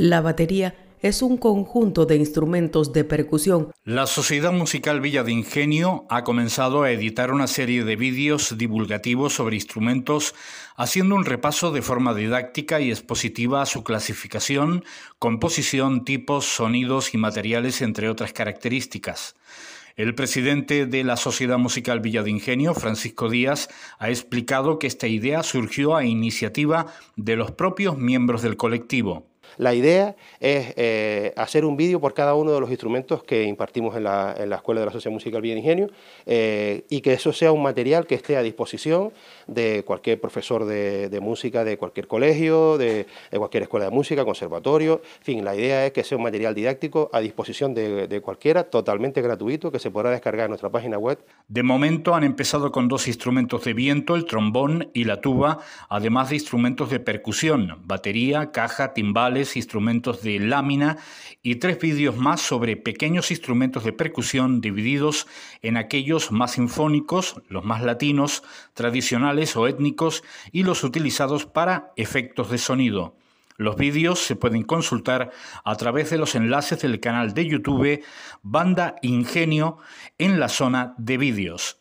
La batería es un conjunto de instrumentos de percusión. La Sociedad Musical Villa de Ingenio ha comenzado a editar una serie de vídeos divulgativos sobre instrumentos, haciendo un repaso de forma didáctica y expositiva a su clasificación, composición, tipos, sonidos y materiales, entre otras características. El presidente de la Sociedad Musical Villa de Ingenio, Francisco Díaz, ha explicado que esta idea surgió a iniciativa de los propios miembros del colectivo. La idea es eh, hacer un vídeo por cada uno de los instrumentos que impartimos en la, Escuela de la Sociedad Musical Bien Ingenio eh, y que eso sea un material que esté a disposición de cualquier profesor de, música de cualquier colegio, de, cualquier escuela de música, conservatorio. En fin, la idea es que sea un material didáctico a disposición de, de cualquiera, totalmente gratuito, que se podrá descargar en nuestra página web. De momento han empezado con dos instrumentos de viento, el trombón y la tuba, además de instrumentos de percusión, batería, caja, timbales instrumentos de lámina y tres vídeos más sobre pequeños instrumentos de percusión divididos en aquellos más sinfónicos, los más latinos, tradicionales o étnicos y los utilizados para efectos de sonido. Los vídeos se pueden consultar a través de los enlaces del canal de YouTube Banda Ingenio en la zona de vídeos.